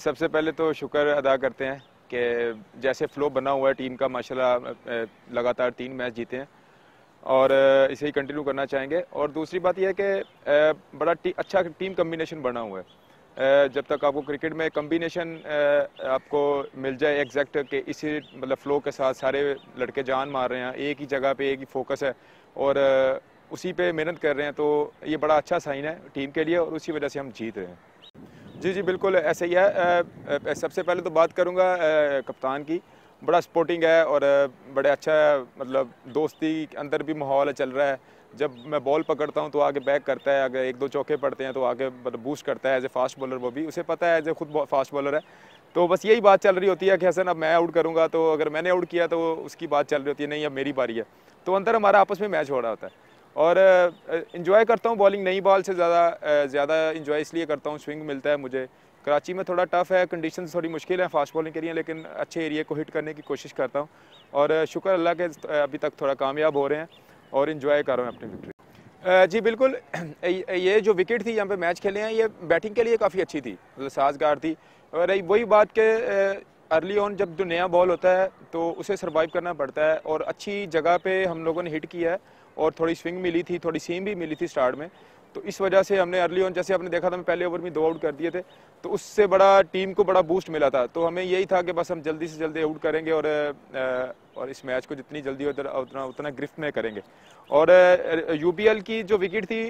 सबसे पहले तो शुक्र अदा करते हैं कि जैसे फ्लो बना हुआ है टीम का माशाल्लाह लगातार तीन मैच जीते हैं और इसे ही कंटिन्यू करना चाहेंगे और दूसरी बात यह है कि बड़ा टी, अच्छा टीम कम्बिनेशन बना हुआ है जब तक आपको क्रिकेट में कम्बिनेशन आपको मिल जाए एग्जैक्ट कि इसी मतलब फ्लो के साथ सारे लड़के जान मार रहे हैं एक ही जगह पे एक ही फोकस है और उसी पे मेहनत कर रहे हैं तो ये बड़ा अच्छा साइन है टीम के लिए और उसी वजह से हम जीत रहे हैं जी जी बिल्कुल ऐसे ही है सबसे पहले तो बात करूँगा कप्तान की बड़ा स्पोर्टिंग है और बड़े अच्छा मतलब दोस्ती के अंदर भी माहौल चल रहा है जब मैं बॉल पकड़ता हूँ तो आगे बैक करता है अगर एक दो चौके पड़ते हैं तो आगे मतलब बूस्ट करता है एज ए फास्ट बॉलर वो भी उसे पता है एज ए खुद फास्ट बॉलर है तो बस यही बात चल रही होती है कि हसन अब मैं आउट करूँगा तो अगर मैंने आउट किया तो उसकी बात चल रही होती है नहीं अब मेरी बारी है तो अंदर हमारा आपस में मैच हो रहा होता है और इन्जॉय करता हूँ बॉलिंग नई बॉल से ज़्यादा ज़्यादा इन्जॉय इसलिए करता हूँ स्विंग मिलता है मुझे कराची में थोड़ा टफ़ है कंडीशन थोड़ी मुश्किल है फास्ट बॉलिंग के लिए लेकिन अच्छे एरिया को हिट करने की कोशिश करता हूँ और शुक्र अल्लाह के अभी तक थोड़ा कामयाब हो रहे हैं और इन्जॉय कर रहा हूँ अपनी विक्ट्री जी बिल्कुल ये जो विकेट थी यहाँ पे मैच खेले हैं ये बैटिंग के लिए काफ़ी अच्छी थी मतलब साजगार थी और वही बात के अर्ली ऑन जब जो नया बॉल होता है तो उसे सर्वाइव करना पड़ता है और अच्छी जगह पे हम लोगों ने हिट किया है और थोड़ी स्विंग मिली थी थोड़ी सीम भी मिली थी स्टार्ट में तो इस वजह से हमने अर्ली ऑन जैसे आपने देखा था हमें पहले ओवर में दो आउट कर दिए थे तो उससे बड़ा टीम को बड़ा बूस्ट मिला था तो हमें यही था कि बस हम जल्दी से जल्दी आउट करेंगे और और इस मैच को जितनी जल्दी उतना उतना ग्रिफ्ट में करेंगे और यूपीएल की जो विकेट थी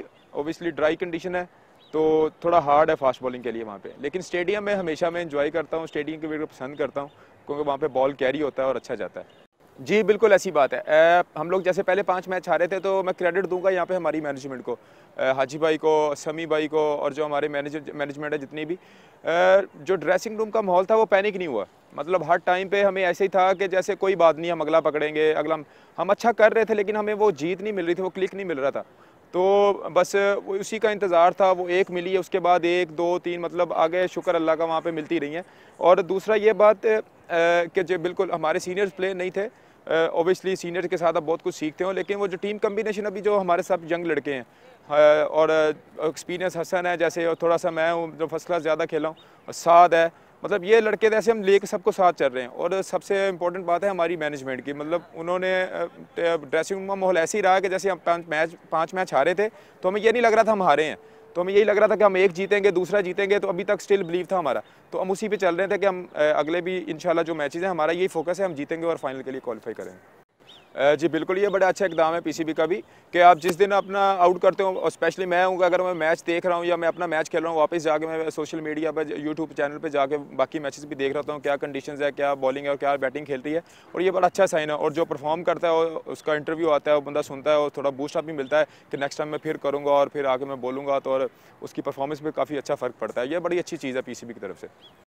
ओबियसली ड्राई कंडीशन है तो थोड़ा हार्ड है फास्ट बॉलिंग के लिए वहाँ पर लेकिन स्टेडियम में हमेशा मैं इन्जॉय करता हूँ स्टेडियम की विकेट पसंद करता हूँ क्योंकि वहाँ पर बॉल कैरी होता है और अच्छा जाता है जी बिल्कुल ऐसी बात है आ, हम लोग जैसे पहले पांच मैच हारे थे तो मैं क्रेडिट दूंगा यहाँ पे हमारी मैनेजमेंट को आ, हाजी भाई को समी भाई को और जो हमारे मैनेजर मैनेजमेंट है जितनी भी आ, जो ड्रेसिंग रूम का माहौल था वो पैनिक नहीं हुआ मतलब हर टाइम पे हमें ऐसे ही था कि जैसे कोई बात नहीं हम अगला पकड़ेंगे अगला हम, अच्छा कर रहे थे लेकिन हमें वो जीत नहीं मिल रही थी वो क्लिक नहीं मिल रहा था तो बस उसी का इंतज़ार था वो एक मिली उसके बाद एक दो तीन मतलब आगे शुक्र अल्लाह का वहाँ पे मिलती रही है और दूसरा ये बात कि जो बिल्कुल हमारे सीनियर्स प्लेयर नहीं थे ओबियसली सीनियर्स के साथ आप बहुत कुछ सीखते हो लेकिन वो जो टीम कम्बिनेशन अभी जो हमारे साथ यंग लड़के हैं और एक्सपीरियंस हसन है जैसे और थोड़ा सा मैं हूँ जो फर्स्ट क्लास ज़्यादा खेला हूँ और साद है मतलब ये लड़के जैसे तो हम लेकर सबको साथ चल रहे हैं और सबसे इम्पोर्टेंट बात है हमारी मैनेजमेंट की मतलब उन्होंने ड्रेसिंग रूम का माहौल ऐसे ही रहा कि जैसे हम पाँच मैच पाँच मैच हारे थे तो हमें ये नहीं लग रहा था हम हारे हैं तो हमें यही लग रहा था कि हम एक जीतेंगे दूसरा जीतेंगे तो अभी तक स्टिल बिलीव था हमारा तो हम उसी पे चल रहे थे कि हम अगले भी इंशाल्लाह जो मैचेस हैं हमारा यही फोकस है हम जीतेंगे और फाइनल के लिए क्वालिफाई करेंगे जी बिल्कुल ये बड़ा अच्छा इकदाम है पीसीबी का भी कि आप जिस दिन अपना आउट करते हो और स्पेशली मैं हूँ अगर मैं मैच देख रहा हूँ या मैं अपना मैच खेल रहा हूँ वापस जाके मैं सोशल मीडिया पर यूट्यूब चैनल पर जाके बाकी मैचेस भी देख रहा हूँ क्या कंडीशंस है क्या बॉलिंग है और क्या बैटिंग खेलती है और ये बड़ा अच्छा साइन है और जो परफॉर्म करता है उसका इंटरव्यू आता है वो बंदा सुनता है और थोड़ा बूस्टअप भी मिलता है कि नेक्स्ट टाइम मैं फिर करूँगा और फिर आगे मैं बोलूँगा तो और उसकी परफॉर्मेंस पर काफ़ी अच्छा फ़र्क पड़ता है यह बड़ी अच्छी चीज़ है पी की तरफ से